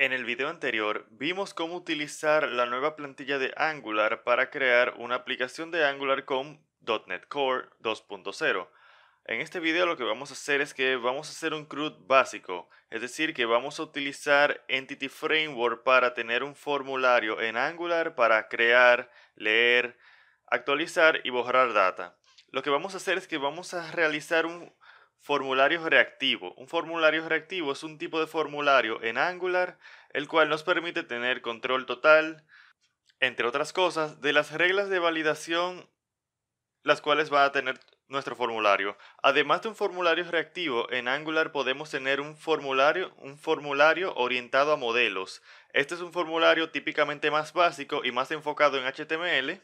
En el video anterior vimos cómo utilizar la nueva plantilla de Angular para crear una aplicación de Angular con .NET Core 2.0. En este video lo que vamos a hacer es que vamos a hacer un CRUD básico, es decir que vamos a utilizar Entity Framework para tener un formulario en Angular para crear, leer, actualizar y borrar data. Lo que vamos a hacer es que vamos a realizar un Formulario reactivo. Un formulario reactivo es un tipo de formulario en Angular, el cual nos permite tener control total, entre otras cosas, de las reglas de validación las cuales va a tener nuestro formulario. Además de un formulario reactivo, en Angular podemos tener un formulario, un formulario orientado a modelos. Este es un formulario típicamente más básico y más enfocado en HTML,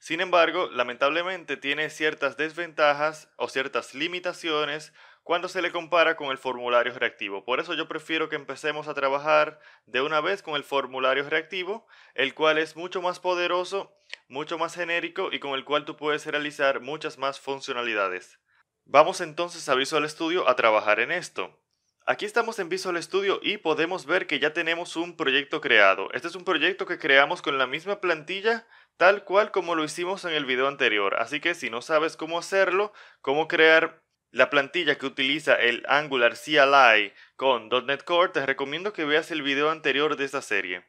sin embargo, lamentablemente tiene ciertas desventajas o ciertas limitaciones cuando se le compara con el formulario reactivo. Por eso yo prefiero que empecemos a trabajar de una vez con el formulario reactivo, el cual es mucho más poderoso, mucho más genérico y con el cual tú puedes realizar muchas más funcionalidades. Vamos entonces a Visual Studio a trabajar en esto. Aquí estamos en Visual Studio y podemos ver que ya tenemos un proyecto creado. Este es un proyecto que creamos con la misma plantilla tal cual como lo hicimos en el video anterior. Así que si no sabes cómo hacerlo, cómo crear la plantilla que utiliza el Angular CLI con .NET Core, te recomiendo que veas el video anterior de esta serie.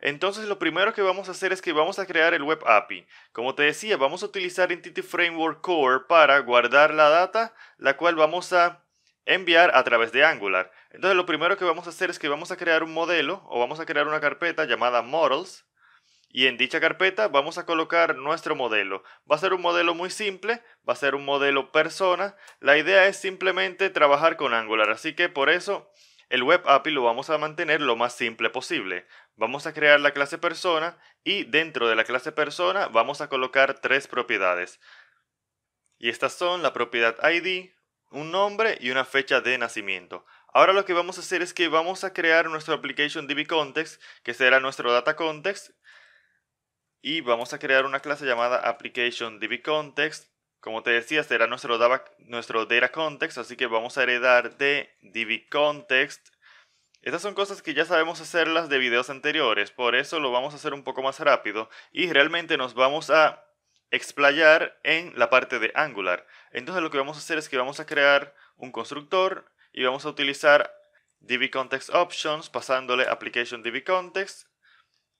Entonces lo primero que vamos a hacer es que vamos a crear el Web API. Como te decía, vamos a utilizar Entity Framework Core para guardar la data, la cual vamos a enviar a través de Angular. Entonces lo primero que vamos a hacer es que vamos a crear un modelo o vamos a crear una carpeta llamada Models y en dicha carpeta vamos a colocar nuestro modelo. Va a ser un modelo muy simple, va a ser un modelo persona. La idea es simplemente trabajar con Angular, así que por eso el Web API lo vamos a mantener lo más simple posible. Vamos a crear la clase persona y dentro de la clase persona vamos a colocar tres propiedades. Y estas son la propiedad ID, un nombre y una fecha de nacimiento. Ahora lo que vamos a hacer es que vamos a crear nuestro application DB context, que será nuestro data context, y vamos a crear una clase llamada application DB Como te decía, será nuestro, data, nuestro así que vamos a heredar de DbContext. Estas son cosas que ya sabemos hacerlas de videos anteriores, por eso lo vamos a hacer un poco más rápido y realmente nos vamos a explayar en la parte de Angular. Entonces lo que vamos a hacer es que vamos a crear un constructor y vamos a utilizar DbContextOptions options pasándole application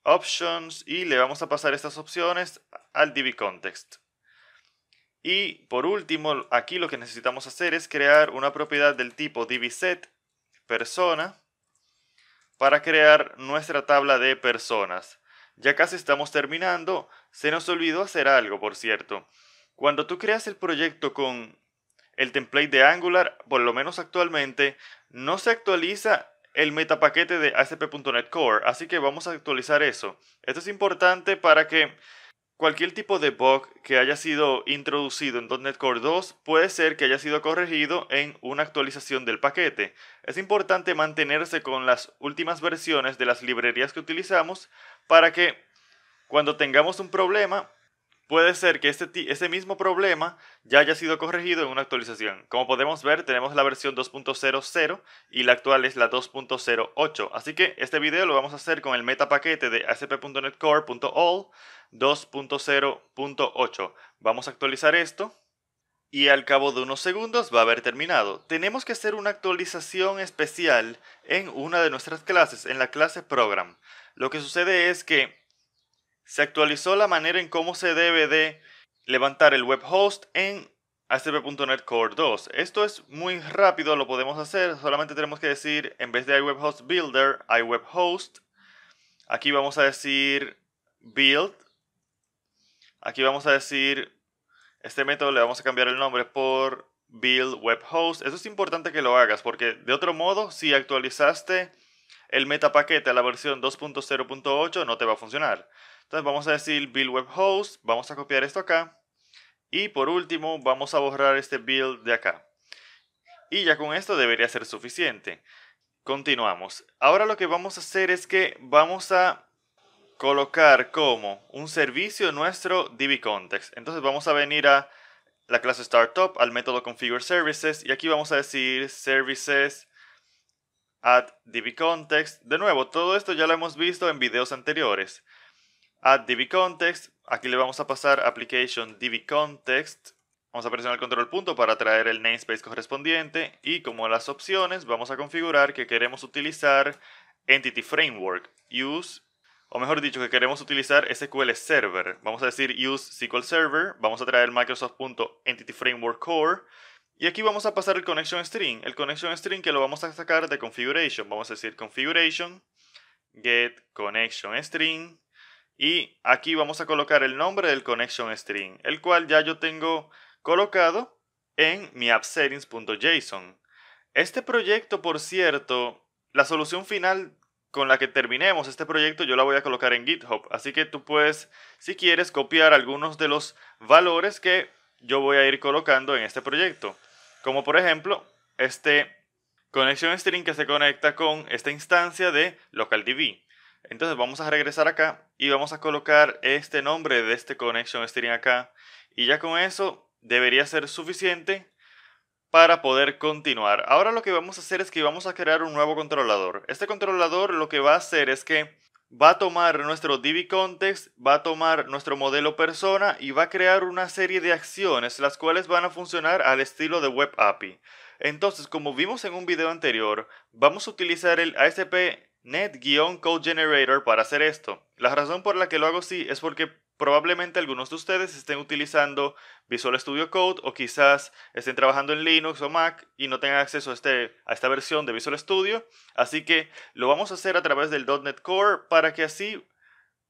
Options y le vamos a pasar estas opciones al DB Context. Y por último, aquí lo que necesitamos hacer es crear una propiedad del tipo DBSet persona para crear nuestra tabla de personas. Ya casi estamos terminando, se nos olvidó hacer algo, por cierto. Cuando tú creas el proyecto con el template de Angular, por lo menos actualmente, no se actualiza el metapaquete de ASP.NET Core, así que vamos a actualizar eso. Esto es importante para que cualquier tipo de bug que haya sido introducido en .NET Core 2 puede ser que haya sido corregido en una actualización del paquete. Es importante mantenerse con las últimas versiones de las librerías que utilizamos para que cuando tengamos un problema puede ser que este, ese mismo problema ya haya sido corregido en una actualización. Como podemos ver, tenemos la versión 2.00 y la actual es la 2.08. Así que este video lo vamos a hacer con el metapaquete de asp.netcore.all 2.0.8. Vamos a actualizar esto. Y al cabo de unos segundos va a haber terminado. Tenemos que hacer una actualización especial en una de nuestras clases, en la clase Program. Lo que sucede es que se actualizó la manera en cómo se debe de levantar el web host en ASP.NET Core 2. Esto es muy rápido, lo podemos hacer, solamente tenemos que decir, en vez de host Builder, iWebHost. Aquí vamos a decir build. Aquí vamos a decir, este método le vamos a cambiar el nombre por build web host. Eso es importante que lo hagas porque de otro modo, si actualizaste el meta paquete a la versión 2.0.8 no te va a funcionar. Entonces vamos a decir build web host, vamos a copiar esto acá. Y por último vamos a borrar este build de acá. Y ya con esto debería ser suficiente. Continuamos. Ahora lo que vamos a hacer es que vamos a colocar como un servicio nuestro dbcontext. Entonces vamos a venir a la clase startup, al método configure services y aquí vamos a decir services at dbcontext. De nuevo, todo esto ya lo hemos visto en videos anteriores add dbContext. Aquí le vamos a pasar application dbContext. Vamos a presionar el control punto para traer el namespace correspondiente y como las opciones vamos a configurar que queremos utilizar Entity Framework, Use, o mejor dicho que queremos utilizar SQL Server. Vamos a decir Use SQL Server, vamos a traer Microsoft.Entity Framework Core y aquí vamos a pasar el connection string, el connection string que lo vamos a sacar de configuration. Vamos a decir configuration get connection string y aquí vamos a colocar el nombre del connection string, el cual ya yo tengo colocado en mi appsettings.json. Este proyecto, por cierto, la solución final con la que terminemos este proyecto yo la voy a colocar en GitHub. Así que tú puedes, si quieres, copiar algunos de los valores que yo voy a ir colocando en este proyecto. Como por ejemplo, este connection string que se conecta con esta instancia de localDB. Entonces vamos a regresar acá y vamos a colocar este nombre de este connection string acá. Y ya con eso debería ser suficiente para poder continuar. Ahora lo que vamos a hacer es que vamos a crear un nuevo controlador. Este controlador lo que va a hacer es que va a tomar nuestro DB context, va a tomar nuestro modelo persona y va a crear una serie de acciones las cuales van a funcionar al estilo de web API. Entonces, como vimos en un video anterior, vamos a utilizar el ASP net code generator para hacer esto. La razón por la que lo hago así es porque probablemente algunos de ustedes estén utilizando Visual Studio Code o quizás estén trabajando en Linux o Mac y no tengan acceso a, este, a esta versión de Visual Studio. Así que lo vamos a hacer a través del .NET Core para que así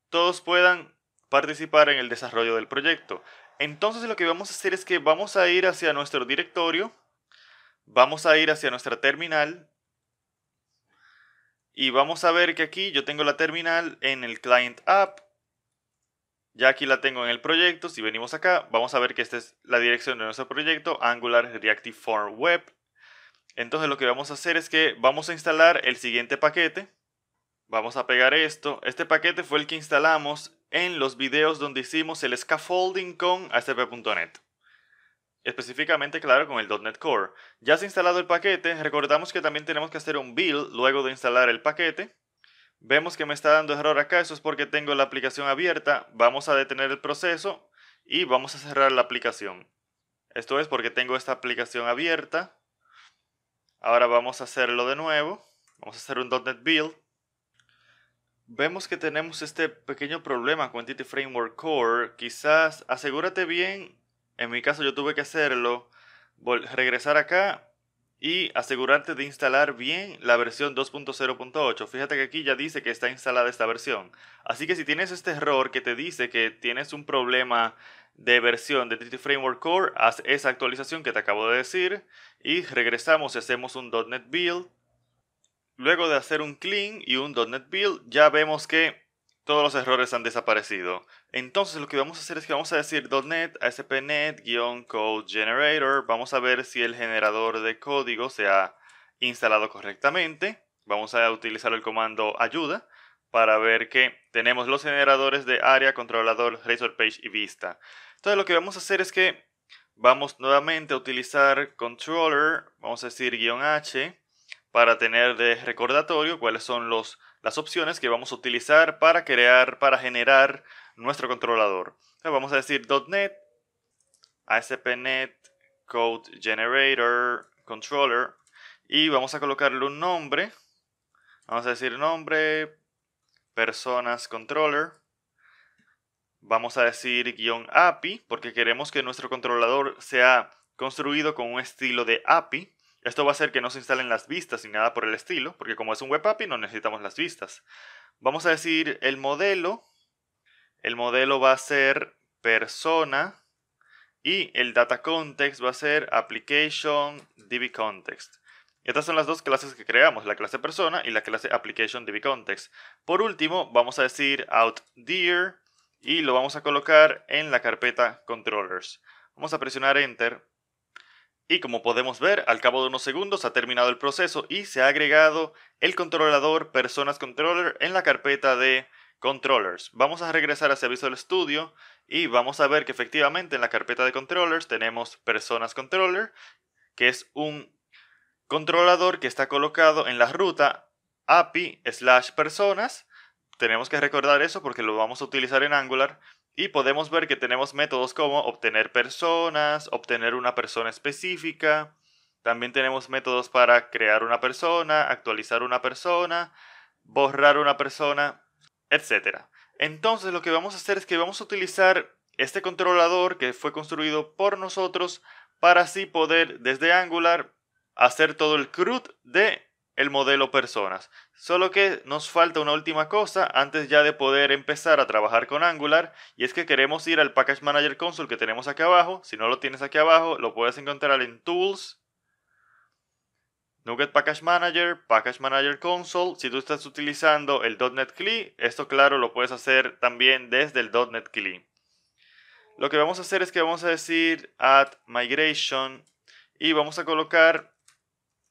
todos puedan participar en el desarrollo del proyecto. Entonces lo que vamos a hacer es que vamos a ir hacia nuestro directorio, vamos a ir hacia nuestra terminal y vamos a ver que aquí yo tengo la terminal en el client app. Ya aquí la tengo en el proyecto. Si venimos acá, vamos a ver que esta es la dirección de nuestro proyecto, Angular Reactive Form Web. Entonces lo que vamos a hacer es que vamos a instalar el siguiente paquete. Vamos a pegar esto. Este paquete fue el que instalamos en los videos donde hicimos el scaffolding con ASP.NET específicamente claro con el .NET Core. Ya se ha instalado el paquete, recordamos que también tenemos que hacer un build luego de instalar el paquete. Vemos que me está dando error acá, eso es porque tengo la aplicación abierta, vamos a detener el proceso y vamos a cerrar la aplicación. Esto es porque tengo esta aplicación abierta. Ahora vamos a hacerlo de nuevo, vamos a hacer un .NET Build. Vemos que tenemos este pequeño problema con Entity Framework Core, quizás asegúrate bien en mi caso yo tuve que hacerlo, regresar acá y asegurarte de instalar bien la versión 2.0.8. Fíjate que aquí ya dice que está instalada esta versión. Así que si tienes este error que te dice que tienes un problema de versión de TT Framework Core, haz esa actualización que te acabo de decir y regresamos y hacemos un .NET Build. Luego de hacer un clean y un .NET Build, ya vemos que todos los errores han desaparecido. Entonces lo que vamos a hacer es que vamos a decir .NET ASP.NET codegenerator Vamos a ver si el generador de código se ha instalado correctamente. Vamos a utilizar el comando ayuda para ver que tenemos los generadores de área, controlador, razor page y vista. Entonces lo que vamos a hacer es que vamos nuevamente a utilizar controller, vamos a decir h para tener de recordatorio cuáles son las opciones que vamos a utilizar para crear, para generar nuestro controlador. vamos a decir .NET, ASP.NET, Code Generator, Controller, y vamos a colocarle un nombre. Vamos a decir nombre, personas controller. Vamos a decir guión API, porque queremos que nuestro controlador sea construido con un estilo de API. Esto va a hacer que no se instalen las vistas ni nada por el estilo, porque como es un web API no necesitamos las vistas. Vamos a decir el modelo. El modelo va a ser persona y el data context va a ser application DB context. Estas son las dos clases que creamos, la clase persona y la clase application DB context. Por último, vamos a decir out dear y lo vamos a colocar en la carpeta controllers. Vamos a presionar enter y como podemos ver, al cabo de unos segundos ha terminado el proceso y se ha agregado el controlador personas controller en la carpeta de controllers. Vamos a regresar hacia Visual Studio y vamos a ver que efectivamente en la carpeta de controllers tenemos personas controller, que es un controlador que está colocado en la ruta API slash personas. Tenemos que recordar eso porque lo vamos a utilizar en Angular y podemos ver que tenemos métodos como obtener personas, obtener una persona específica. También tenemos métodos para crear una persona, actualizar una persona, borrar una persona, etc. Entonces lo que vamos a hacer es que vamos a utilizar este controlador que fue construido por nosotros para así poder desde Angular hacer todo el CRUD de el modelo personas. Solo que nos falta una última cosa antes ya de poder empezar a trabajar con Angular y es que queremos ir al Package Manager Console que tenemos aquí abajo. Si no lo tienes aquí abajo, lo puedes encontrar en Tools, Nugget Package Manager, Package Manager Console. Si tú estás utilizando el .NET CLI, esto claro lo puedes hacer también desde el .NET CLI. Lo que vamos a hacer es que vamos a decir add migration y vamos a colocar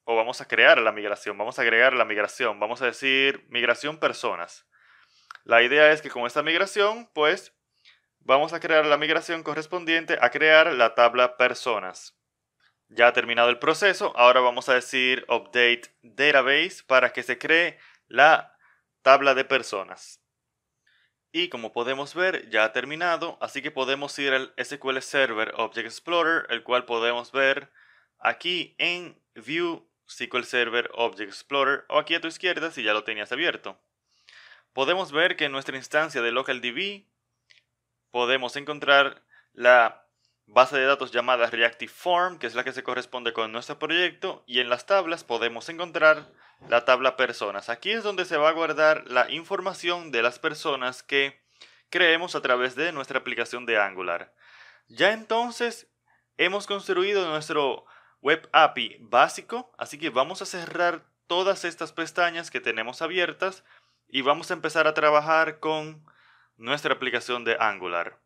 o vamos a crear la migración, vamos a agregar la migración, vamos a decir migración personas. La idea es que con esta migración, pues, vamos a crear la migración correspondiente a crear la tabla personas. Ya ha terminado el proceso, ahora vamos a decir update database para que se cree la tabla de personas. Y como podemos ver, ya ha terminado, así que podemos ir al SQL Server Object Explorer, el cual podemos ver aquí en View SQL Server Object Explorer o aquí a tu izquierda si ya lo tenías abierto. Podemos ver que en nuestra instancia de LocalDB podemos encontrar la base de datos llamada Reactive Form, que es la que se corresponde con nuestro proyecto, y en las tablas podemos encontrar la tabla personas. Aquí es donde se va a guardar la información de las personas que creemos a través de nuestra aplicación de Angular. Ya entonces hemos construido nuestro Web API básico, así que vamos a cerrar todas estas pestañas que tenemos abiertas y vamos a empezar a trabajar con nuestra aplicación de Angular.